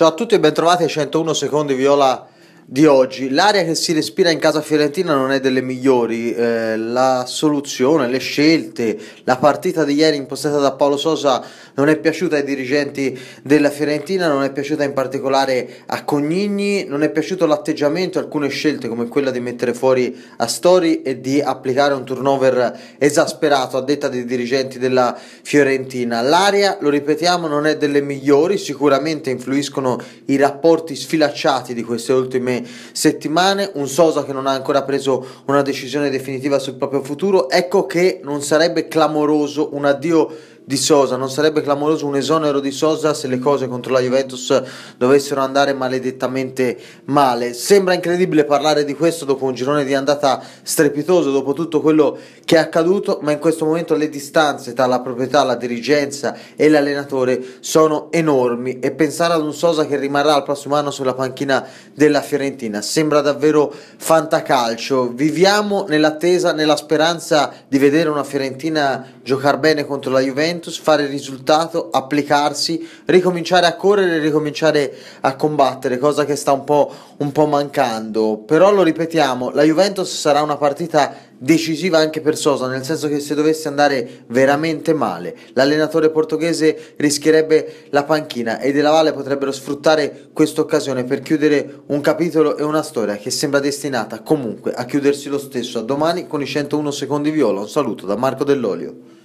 Ciao a tutti e bentrovati ai 101 secondi Viola di oggi. L'aria che si respira in casa fiorentina non è delle migliori, eh, la soluzione, le scelte, la partita di ieri impostata da Paolo Sosa non è piaciuta ai dirigenti della Fiorentina, non è piaciuta in particolare a Cognigni, non è piaciuto l'atteggiamento, alcune scelte come quella di mettere fuori Astori e di applicare un turnover esasperato a detta dei dirigenti della Fiorentina. L'aria, lo ripetiamo, non è delle migliori, sicuramente influiscono i rapporti sfilacciati di queste ultime settimane, un Sosa che non ha ancora preso una decisione definitiva sul proprio futuro, ecco che non sarebbe clamoroso un addio di Sosa, non sarebbe clamoroso un esonero di Sosa se le cose contro la Juventus dovessero andare maledettamente male. Sembra incredibile parlare di questo dopo un girone di andata strepitoso, dopo tutto quello che è accaduto, ma in questo momento le distanze tra la proprietà, la dirigenza e l'allenatore sono enormi e pensare ad un Sosa che rimarrà il prossimo anno sulla panchina della Fiorentina sembra davvero fantacalcio. Viviamo nell'attesa, nella speranza di vedere una Fiorentina giocare bene contro la Juventus Juventus, fare il risultato, applicarsi, ricominciare a correre, ricominciare a combattere, cosa che sta un po', un po mancando. Però lo ripetiamo, la Juventus sarà una partita decisiva anche per Sosa, nel senso che se dovesse andare veramente male, l'allenatore portoghese rischierebbe la panchina e della Valle potrebbero sfruttare questa occasione per chiudere un capitolo e una storia che sembra destinata comunque a chiudersi lo stesso. A domani con i 101 secondi viola. Un saluto da Marco Dell'Olio.